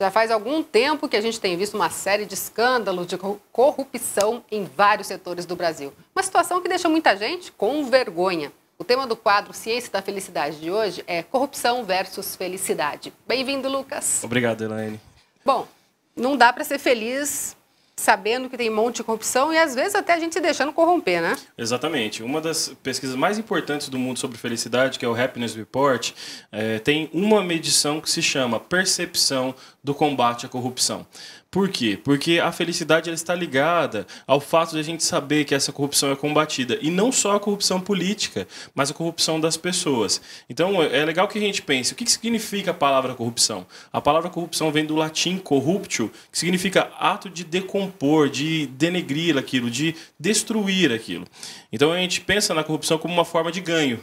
Já faz algum tempo que a gente tem visto uma série de escândalos de corrupção em vários setores do Brasil. Uma situação que deixa muita gente com vergonha. O tema do quadro Ciência da Felicidade de hoje é corrupção versus felicidade. Bem-vindo, Lucas. Obrigado, Elaine. Bom, não dá para ser feliz sabendo que tem um monte de corrupção e às vezes até a gente se deixando corromper, né? Exatamente. Uma das pesquisas mais importantes do mundo sobre felicidade, que é o Happiness Report, é, tem uma medição que se chama Percepção do Combate à Corrupção. Por quê? Porque a felicidade ela está ligada ao fato de a gente saber que essa corrupção é combatida. E não só a corrupção política, mas a corrupção das pessoas. Então é legal que a gente pense: o que significa a palavra corrupção? A palavra corrupção vem do latim corruptio, que significa ato de decompor, de denegrir aquilo, de destruir aquilo. Então a gente pensa na corrupção como uma forma de ganho.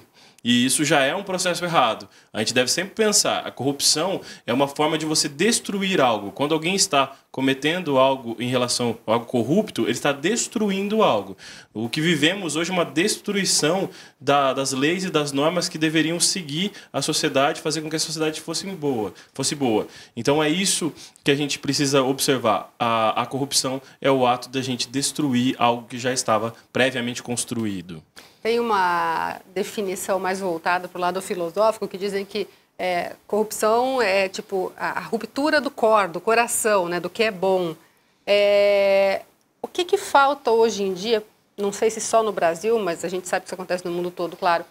E isso já é um processo errado. A gente deve sempre pensar, a corrupção é uma forma de você destruir algo. Quando alguém está cometendo algo em relação a algo corrupto, ele está destruindo algo. O que vivemos hoje é uma destruição da, das leis e das normas que deveriam seguir a sociedade, fazer com que a sociedade fosse boa. Fosse boa. Então é isso que a gente precisa observar. A, a corrupção é o ato da gente destruir algo que já estava previamente construído. Tem uma definição mais voltada para o lado filosófico que dizem que é, corrupção é tipo a, a, ruptura do cor, do coração, né, do que é bom. É, o que, que falta hoje em dia? Não sei se só no Brasil, mas a gente sabe que isso acontece no mundo todo, claro.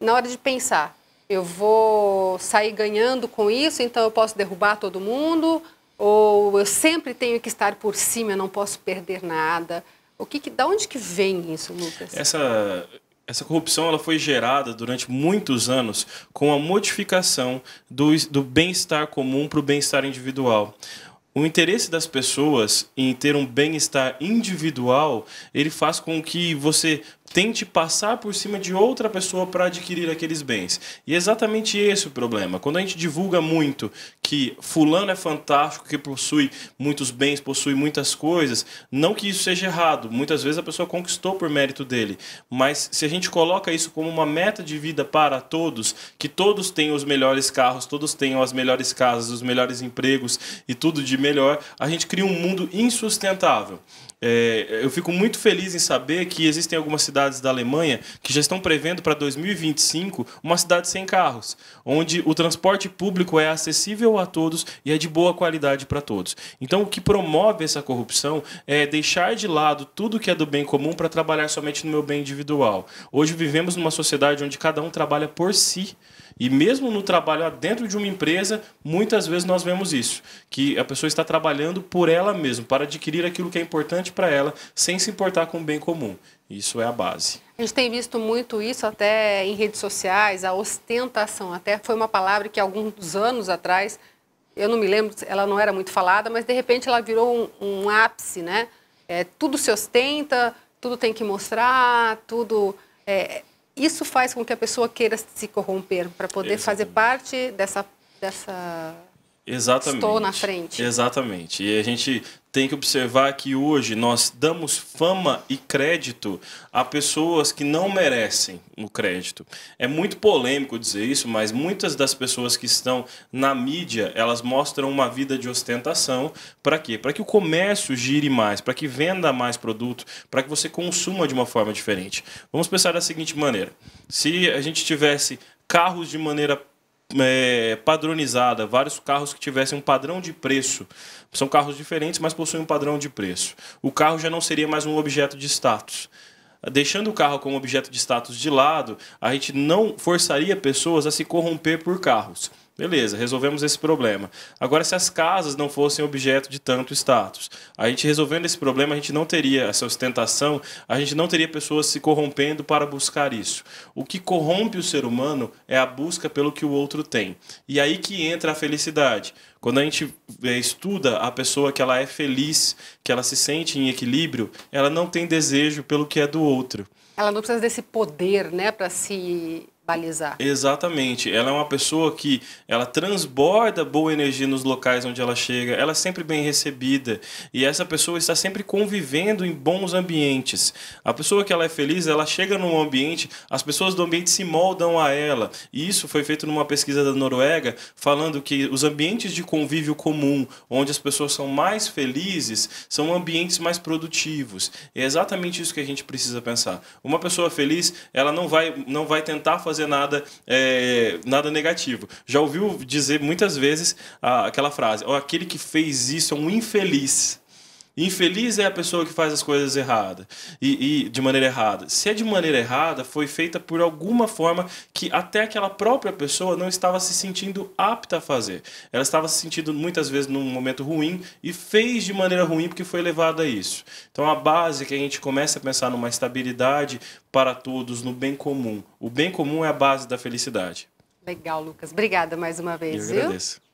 Na hora de pensar, eu vou sair ganhando com isso, então eu posso derrubar todo mundo, ou eu sempre tenho que estar por cima, eu não posso perder nada. O que, que da onde que vem isso, Lucas? Essa essa corrupção ela foi gerada durante muitos anos com a modificação do, do bem-estar comum para o bem-estar individual. O interesse das pessoas em ter um bem-estar individual, ele faz com que você tente passar por cima de outra pessoa para adquirir aqueles bens. E é exatamente esse o problema. Quando a gente divulga muito que fulano é fantástico, que possui muitos bens, possui muitas coisas, não que isso seja errado, muitas vezes a pessoa conquistou por mérito dele, mas se a gente coloca isso como uma meta de vida para todos, que todos tenham os melhores carros, todos tenham as melhores casas, os melhores empregos e tudo de melhor, a gente cria um mundo insustentável. É, eu fico muito feliz em saber que existem algumas cidades cidades da Alemanha que já estão prevendo para 2025 uma cidade sem carros, onde o transporte público é acessível a todos e é de boa qualidade para todos. Então, o que promove essa corrupção é deixar de lado tudo que é do bem comum para trabalhar somente no meu bem individual. Hoje vivemos numa sociedade onde cada um trabalha por si. E mesmo no trabalho dentro de uma empresa, muitas vezes nós vemos isso, que a pessoa está trabalhando por ela mesma, para adquirir aquilo que é importante para ela, sem se importar com o bem comum. Isso é a base. A gente tem visto muito isso até em redes sociais, a ostentação. Até foi uma palavra que alguns anos atrás, eu não me lembro, ela não era muito falada, mas de repente ela virou um, um ápice, né? É, tudo se ostenta, tudo tem que mostrar, tudo. É, isso faz com que a pessoa queira se corromper para poder Exatamente. fazer parte dessa, dessa Exatamente. Estou na frente. Exatamente. E a gente tem que observar que hoje nós damos fama e crédito a pessoas que não merecem o crédito. É muito polêmico dizer isso, mas muitas das pessoas que estão na mídia, elas mostram uma vida de ostentação. Para quê? Para que o comércio gire mais, para que venda mais produto, para que você consuma de uma forma diferente. Vamos pensar da seguinte maneira: se a gente tivesse carros de maneira é, padronizada, vários carros que tivessem um padrão de preço. São carros diferentes, mas possuem um padrão de preço. O carro já não seria mais um objeto de status. Deixando o carro como objeto de status de lado, a gente não forçaria pessoas a se corromper por carros. Beleza, resolvemos esse problema. Agora, se as casas não fossem objeto de tanto status, a gente resolvendo esse problema, a gente não teria essa ostentação, a gente não teria pessoas se corrompendo para buscar isso. O que corrompe o ser humano é a busca pelo que o outro tem. E aí que entra a felicidade. Quando a gente eh, estuda a pessoa que ela é feliz, que ela se sente em equilíbrio, ela não tem desejo pelo que é do outro. Ela não precisa desse poder, né, para se balizar. Exatamente. Ela é uma pessoa que ela transborda boa energia nos locais onde ela chega. Ela é sempre bem recebida e essa pessoa está sempre convivendo em bons ambientes. A pessoa que ela é feliz, ela chega num ambiente, as pessoas do ambiente se moldam a ela. E isso foi feito numa pesquisa da Noruega, falando que os ambientes de convívio comum, onde as pessoas são mais felizes, são ambientes mais produtivos. É exatamente isso que a gente precisa pensar. Uma pessoa feliz, ela não vai não vai tentar fazer fazer nada, é, nada negativo. Já ouviu dizer muitas vezes ah, aquela frase: oh, aquele que fez isso é um infeliz. Infeliz é a pessoa que faz as coisas erradas e, e, de maneira errada. Se é de maneira errada, foi feita por alguma forma que até aquela própria pessoa não estava se sentindo apta a fazer. Ela estava se sentindo muitas vezes num momento ruim e fez de maneira ruim porque foi levada a isso. Então a base é que a gente começa a pensar numa estabilidade para todos, no bem comum. O bem comum é a base da felicidade. Legal, Lucas. Obrigada mais uma vez. Eu viu? agradeço.